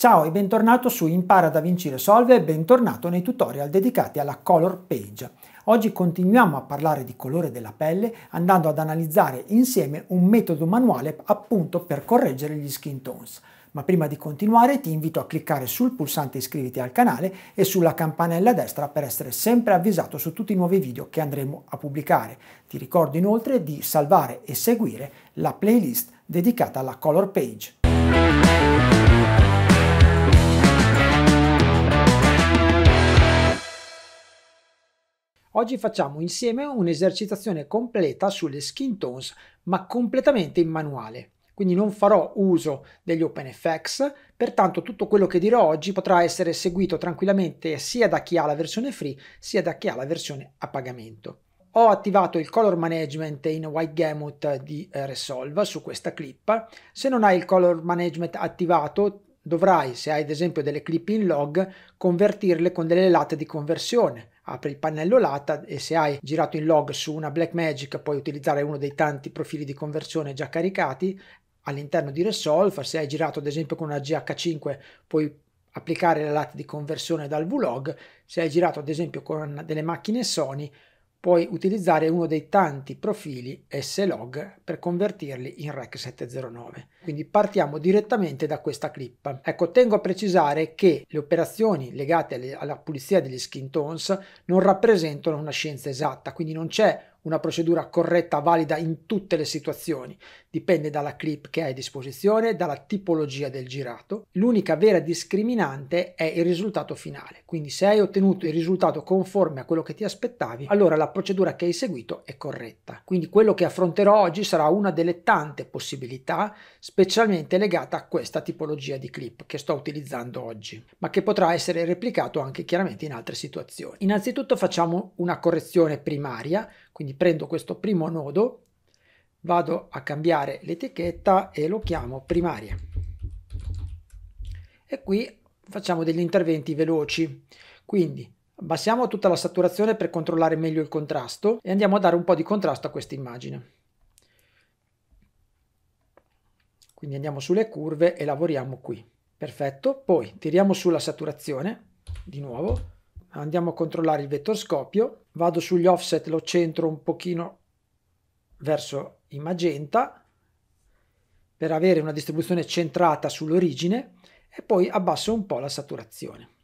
Ciao e bentornato su Impara da Vinci Resolve e bentornato nei tutorial dedicati alla color page. Oggi continuiamo a parlare di colore della pelle andando ad analizzare insieme un metodo manuale appunto per correggere gli skin tones. Ma prima di continuare ti invito a cliccare sul pulsante iscriviti al canale e sulla campanella destra per essere sempre avvisato su tutti i nuovi video che andremo a pubblicare. Ti ricordo inoltre di salvare e seguire la playlist dedicata alla color page. Oggi facciamo insieme un'esercitazione completa sulle skin tones, ma completamente in manuale. Quindi non farò uso degli OpenFX, pertanto tutto quello che dirò oggi potrà essere seguito tranquillamente sia da chi ha la versione free, sia da chi ha la versione a pagamento. Ho attivato il color management in White Gamut di eh, Resolve su questa clip. Se non hai il color management attivato, dovrai, se hai ad esempio delle clip in log, convertirle con delle latte di conversione. Apri il pannello lata e se hai girato in log su una Blackmagic puoi utilizzare uno dei tanti profili di conversione già caricati all'interno di Resolve. Se hai girato ad esempio con una GH5 puoi applicare la latte di conversione dal VLOG. Se hai girato ad esempio con delle macchine Sony puoi utilizzare uno dei tanti profili S-Log per convertirli in Rec 709. Quindi partiamo direttamente da questa clip. Ecco, tengo a precisare che le operazioni legate alla pulizia degli skin tones non rappresentano una scienza esatta, quindi non c'è una procedura corretta, valida in tutte le situazioni. Dipende dalla clip che hai a disposizione, dalla tipologia del girato. L'unica vera discriminante è il risultato finale. Quindi se hai ottenuto il risultato conforme a quello che ti aspettavi, allora la procedura che hai seguito è corretta. Quindi quello che affronterò oggi sarà una delle tante possibilità, specialmente legata a questa tipologia di clip che sto utilizzando oggi, ma che potrà essere replicato anche chiaramente in altre situazioni. Innanzitutto facciamo una correzione primaria quindi prendo questo primo nodo, vado a cambiare l'etichetta e lo chiamo primaria. E qui facciamo degli interventi veloci. Quindi abbassiamo tutta la saturazione per controllare meglio il contrasto e andiamo a dare un po' di contrasto a questa immagine. Quindi andiamo sulle curve e lavoriamo qui. Perfetto, poi tiriamo sulla saturazione di nuovo andiamo a controllare il vettorscopio, vado sugli offset, lo centro un pochino verso in magenta per avere una distribuzione centrata sull'origine e poi abbasso un po' la saturazione.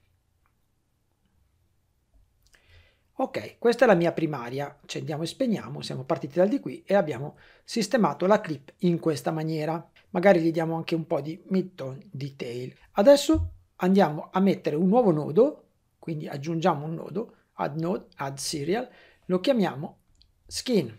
Ok, questa è la mia primaria, accendiamo e spegniamo, siamo partiti dal di qui e abbiamo sistemato la clip in questa maniera. Magari gli diamo anche un po' di mid-tone detail. Adesso andiamo a mettere un nuovo nodo quindi aggiungiamo un nodo, add node, add serial, lo chiamiamo skin.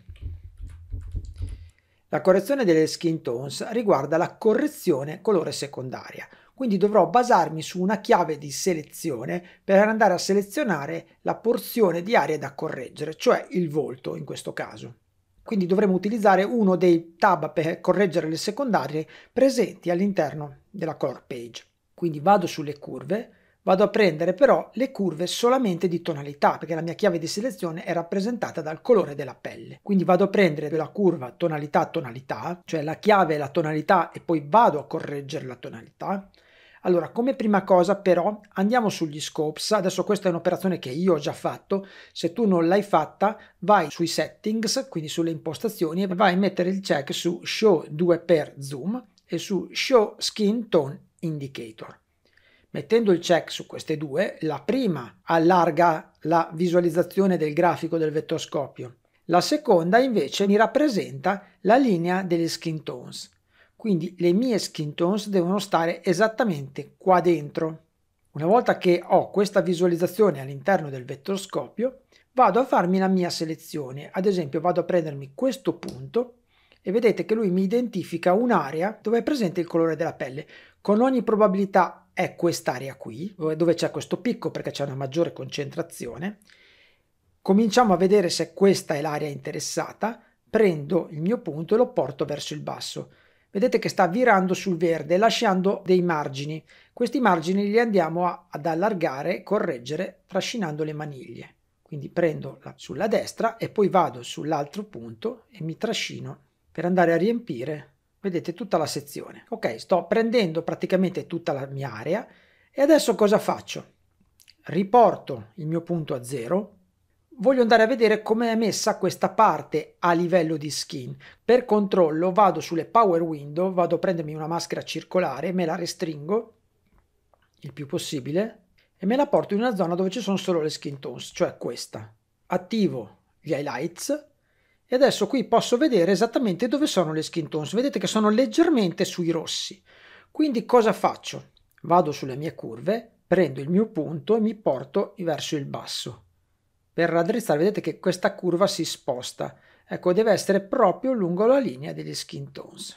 La correzione delle skin tones riguarda la correzione colore secondaria, quindi dovrò basarmi su una chiave di selezione per andare a selezionare la porzione di area da correggere, cioè il volto in questo caso. Quindi dovremo utilizzare uno dei tab per correggere le secondarie presenti all'interno della color page. Quindi vado sulle curve, vado a prendere però le curve solamente di tonalità perché la mia chiave di selezione è rappresentata dal colore della pelle quindi vado a prendere la curva tonalità tonalità cioè la chiave la tonalità e poi vado a correggere la tonalità allora, come prima cosa però andiamo sugli scopes, adesso questa è un'operazione che io ho già fatto, se tu non l'hai fatta vai sui settings, quindi sulle impostazioni e vai a mettere il check su show 2 per zoom e su show skin tone indicator. Mettendo il check su queste due, la prima allarga la visualizzazione del grafico del vettoscopio. la seconda invece mi rappresenta la linea delle skin tones. Quindi le mie skin tones devono stare esattamente qua dentro. Una volta che ho questa visualizzazione all'interno del vettoscopio, vado a farmi la mia selezione. Ad esempio vado a prendermi questo punto e vedete che lui mi identifica un'area dove è presente il colore della pelle. Con ogni probabilità è quest'area qui, eh, dove c'è questo picco perché c'è una maggiore concentrazione. Cominciamo a vedere se questa è l'area interessata, prendo il mio punto e lo porto verso il basso. Vedete che sta virando sul verde, lasciando dei margini. Questi margini li andiamo a, ad allargare, correggere, trascinando le maniglie. Quindi prendo la, sulla destra e poi vado sull'altro punto e mi trascino per andare a riempire vedete tutta la sezione. Ok, sto prendendo praticamente tutta la mia area e adesso cosa faccio? Riporto il mio punto a zero voglio andare a vedere come è messa questa parte a livello di skin. Per controllo vado sulle power window, vado a prendermi una maschera circolare, me la restringo il più possibile e me la porto in una zona dove ci sono solo le skin tones, cioè questa. Attivo gli highlights e adesso qui posso vedere esattamente dove sono le skin tones. Vedete che sono leggermente sui rossi. Quindi cosa faccio? Vado sulle mie curve, prendo il mio punto e mi porto verso il basso. Per raddrizzare vedete che questa curva si sposta. Ecco, deve essere proprio lungo la linea degli skin tones.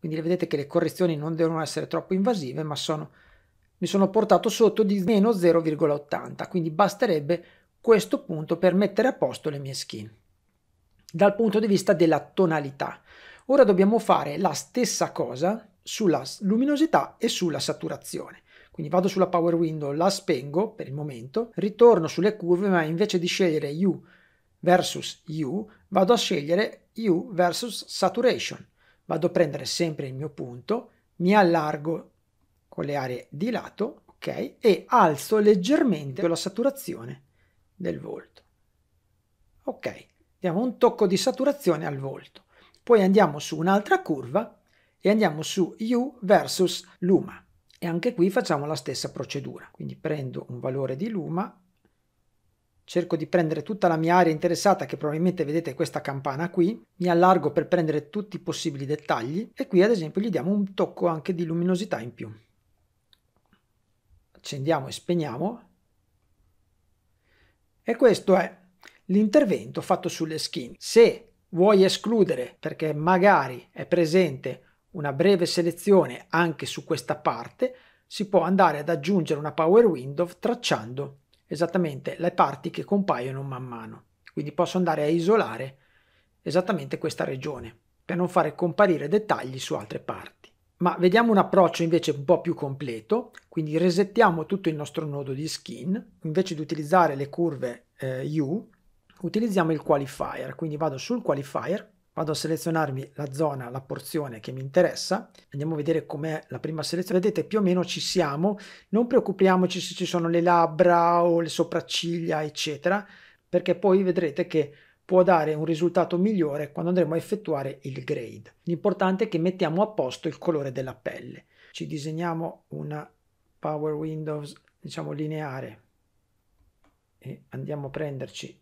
Quindi vedete che le correzioni non devono essere troppo invasive, ma sono, mi sono portato sotto di meno 0,80. Quindi basterebbe questo punto per mettere a posto le mie skin dal punto di vista della tonalità. Ora dobbiamo fare la stessa cosa sulla luminosità e sulla saturazione. Quindi vado sulla Power Window, la spengo per il momento, ritorno sulle curve, ma invece di scegliere U versus U, vado a scegliere U versus Saturation. Vado a prendere sempre il mio punto, mi allargo con le aree di lato, ok, e alzo leggermente la saturazione del volto. Ok, diamo un tocco di saturazione al volto. Poi andiamo su un'altra curva e andiamo su U versus Luma. E anche qui facciamo la stessa procedura. Quindi prendo un valore di Luma, cerco di prendere tutta la mia area interessata, che probabilmente vedete questa campana qui, mi allargo per prendere tutti i possibili dettagli e qui ad esempio gli diamo un tocco anche di luminosità in più. Accendiamo e spegniamo. E questo è l'intervento fatto sulle skin. Se vuoi escludere perché magari è presente una breve selezione anche su questa parte, si può andare ad aggiungere una power window tracciando esattamente le parti che compaiono man mano. Quindi posso andare a isolare esattamente questa regione per non fare comparire dettagli su altre parti. Ma vediamo un approccio invece un po' più completo, quindi resettiamo tutto il nostro nodo di skin, invece di utilizzare le curve eh, U utilizziamo il qualifier, quindi vado sul qualifier, vado a selezionarmi la zona, la porzione che mi interessa, andiamo a vedere com'è la prima selezione, vedete più o meno ci siamo, non preoccupiamoci se ci sono le labbra o le sopracciglia eccetera, perché poi vedrete che può dare un risultato migliore quando andremo a effettuare il grade. L'importante è che mettiamo a posto il colore della pelle. Ci disegniamo una Power Windows diciamo lineare e andiamo a prenderci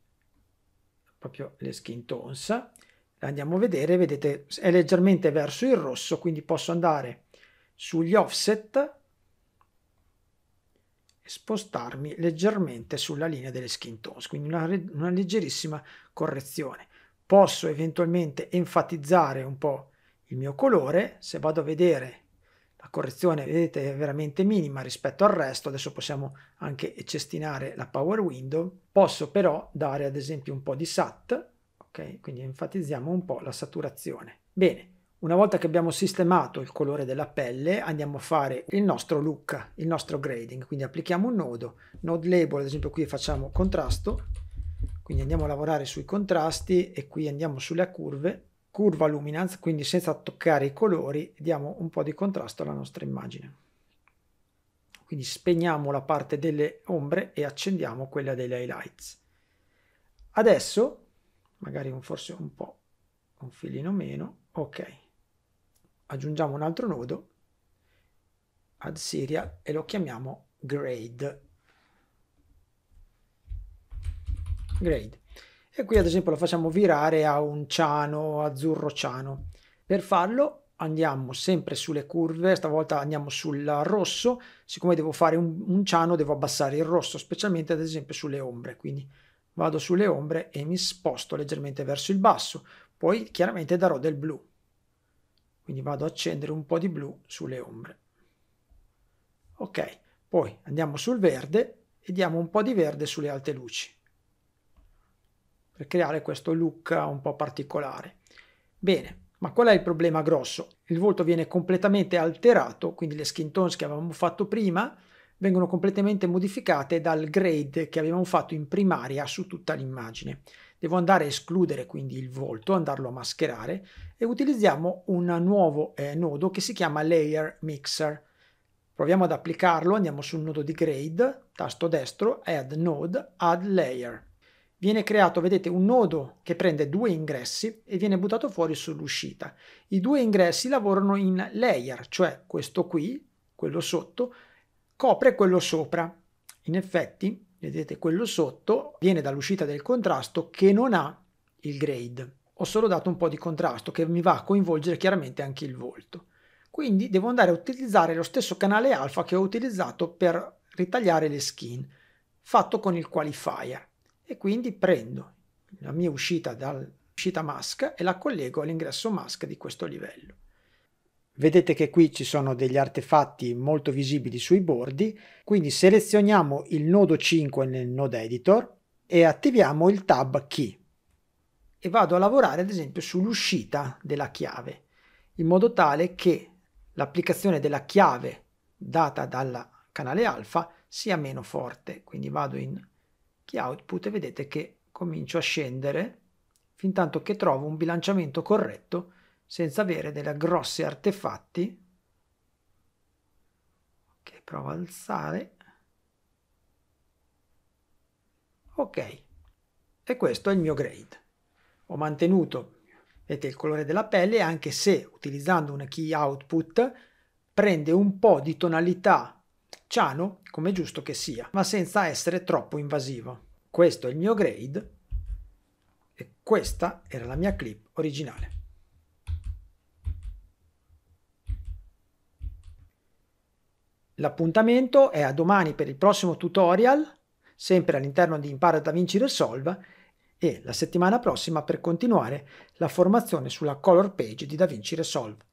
proprio le skin tones. andiamo a vedere, vedete è leggermente verso il rosso, quindi posso andare sugli offset e spostarmi leggermente sulla linea delle skin tones, quindi una, una leggerissima correzione. Posso eventualmente enfatizzare un po' il mio colore, se vado a vedere la correzione vedete è veramente minima rispetto al resto, adesso possiamo anche cestinare la power window, posso però dare ad esempio un po' di sat, ok? Quindi enfatizziamo un po' la saturazione. Bene, una volta che abbiamo sistemato il colore della pelle andiamo a fare il nostro look, il nostro grading, quindi applichiamo un nodo, node label ad esempio qui facciamo contrasto, quindi andiamo a lavorare sui contrasti e qui andiamo sulle curve curva luminance, quindi senza toccare i colori, diamo un po' di contrasto alla nostra immagine. Quindi spegniamo la parte delle ombre e accendiamo quella degli highlights. Adesso, magari forse un po', un filino meno, ok. Aggiungiamo un altro nodo, Add Serial, e lo chiamiamo Grade. Grade. E qui ad esempio lo facciamo virare a un ciano, azzurro ciano. Per farlo andiamo sempre sulle curve, stavolta andiamo sul rosso, siccome devo fare un, un, ciano devo abbassare il rosso, specialmente ad esempio sulle ombre, quindi vado sulle ombre e mi sposto leggermente verso il basso, poi chiaramente darò del blu, quindi vado a accendere un po' di blu sulle ombre. Ok, poi andiamo sul verde e diamo un po' di verde sulle alte luci per creare questo look un po' particolare. Bene, ma qual è il problema grosso? Il volto viene completamente alterato, quindi le skin tones che avevamo fatto prima vengono completamente modificate dal grade che avevamo fatto in primaria su tutta l'immagine. Devo andare a escludere quindi il volto, andarlo a mascherare e utilizziamo un nuovo eh, nodo che si chiama Layer Mixer. Proviamo ad applicarlo, andiamo sul nodo di grade, tasto destro, Add Node, Add Layer viene creato, vedete, un nodo che prende due ingressi e viene buttato fuori sull'uscita. I due ingressi lavorano in layer, cioè questo qui, quello sotto, copre quello sopra. In effetti, vedete, quello sotto viene dall'uscita del contrasto che non ha il grade. Ho solo dato un po' di contrasto che mi va a coinvolgere chiaramente anche il volto. Quindi devo andare a utilizzare lo stesso canale alfa che ho utilizzato per ritagliare le skin, fatto con il qualifier e quindi prendo la mia uscita dall'uscita mask e la collego all'ingresso mask di questo livello. Vedete che qui ci sono degli artefatti molto visibili sui bordi, quindi selezioniamo il nodo 5 nel node editor e attiviamo il tab key e vado a lavorare ad esempio sull'uscita della chiave in modo tale che l'applicazione della chiave data dal canale alfa sia meno forte quindi vado in key output e vedete che comincio a scendere fin tanto che trovo un bilanciamento corretto senza avere delle grosse artefatti ok provo ad alzare ok e questo è il mio grade ho mantenuto vedete il colore della pelle anche se utilizzando una key output prende un po' di tonalità ciano come giusto che sia, ma senza essere troppo invasivo. Questo è il mio grade e questa era la mia clip originale. L'appuntamento è a domani per il prossimo tutorial, sempre all'interno di Impara da Vinci Resolve e la settimana prossima per continuare la formazione sulla color page di DaVinci Resolve.